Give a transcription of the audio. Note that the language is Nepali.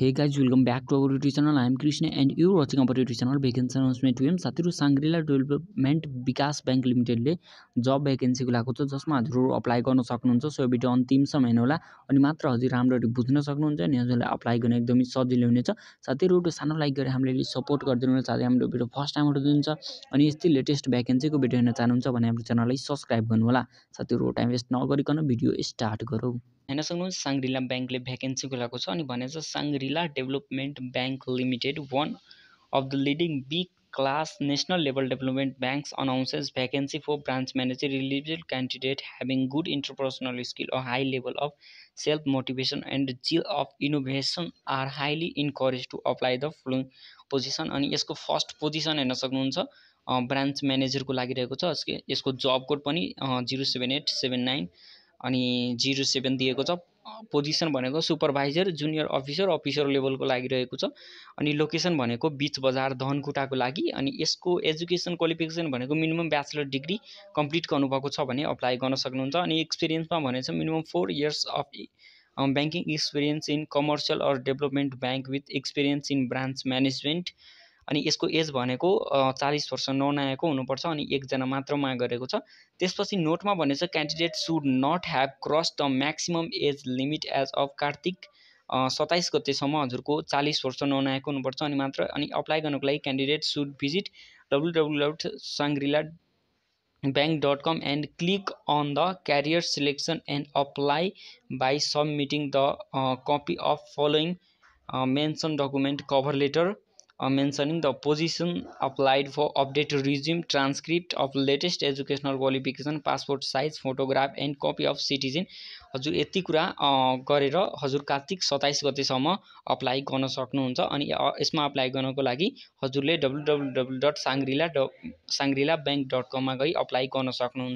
हे guys welcome back to our YouTube channel I Krishna and you watching are YouTube channel vacancy announcement vacancy साथीहरू साङ्ग्रिला डेभलपमेन्ट विकास ब्याङ्क लिमिटेडले जब भ्याकेन्सीको लगाएको छ जसमा हजुरहरू अप्लाई गर्न सक्नुहुन्छ सो भिडियो अन्तिम अन्तिमसम्म होला अनि मात्र हजुर राम्ररी बुझ्न सक्नुहुन्छ अनि हजुरलाई अप्लाई गर्न एकदमै सजिलो हुनेछ साथीहरू सानो लाइक गरेर हामीले सपोर्ट गरिदिनु साथै हाम्रो भिडियो फर्स्ट टाइम दिन्छ अनि यस्तै लेटेस्ट भ्याकेन्सीको भिडियो हेर्न चाहनुहुन्छ भने हाम्रो च्यानललाई सब्सक्राइब गर्नु होला साथीहरू टाइम वेस्ट नगरिकन भिडियो स्टार्ट गरौँ हेर्न सक्नुहुन्छ साङ्ग्रिला ब्याङ्कले भ्याकेन्सी खुलाएको छ अनि भने चाहिँ Shangrila development bank limited one of the leading big class national level development banks announces vacancy for branch manager रिलिजियल candidate having good interpersonal skill a high level of self motivation and zeal of innovation are highly encourage to apply the following position अनि यसको फर्स्ट पोजिसन हेर्न सक्नुहुन्छ ब्रान्च म्यानेजरको लागि रहेको छ यसको जब कोड पनि zero seven eight seven nine अनि जिरो सेभेन दिएको छ पोजिसन भनेको सुपरभाइजर जुनियर अफिसर अफिसर लेभलको लागि रहेको छ अनि लोकेसन भनेको बिच बजार धनकुटाको लागि अनि यसको एजुकेसन क्वालिफिकेसन भनेको मिनिमम ब्याचलर डिग्री कम्प्लिट गर्नुभएको छ भने अप्लाई गर्न सक्नुहुन्छ अनि एक्सपिरियन्समा भने चाहिँ minimum four years of banking experience in commercial or development bank with experience in branch management अनि यसको एज भनेको चालिस वर्ष ननाएको हुनुपर्छ अनि एकजना मात्र माग गरेको छ त्यसपछि नोटमा भने चाहिँ candidate should not have cross the maximum age limit age of Kartik सत्ताइस गतेसम्म हजुरको चालिस वर्ष ननाएको हुनुपर्छ अनि मात्र अनि अप्लाई गर्नुको लागि candidate should visit W W dot Shangrila bank dot com and click on the career selection and apply by submitting the copy of following mention document cover letter Uh, mentioning the position applied for update resume transcript of latest educational qualification passport size photograph and copy of citizen हजुर यति कुरा uh, गरेर हजुर कार्तिक सत्ताइस गतेसम्म अप्लाई गर्न सक्नुहुन्छ अनि uh, यसमा अप्लाई गर्नको लागि हजुरले W W W dot Shangrila dot Shangrila bank dot कममा गई अप्लाई गर्न सक्नुहुन्छ